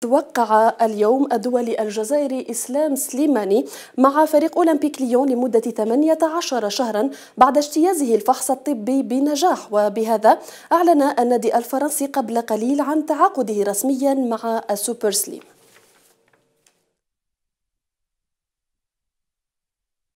توقع اليوم الدولي الجزائري إسلام سليماني مع فريق أولمبيك ليون لمدة 18 شهرا بعد اجتيازه الفحص الطبي بنجاح وبهذا أعلن النادي الفرنسي قبل قليل عن تعاقده رسميا مع السوبر سليم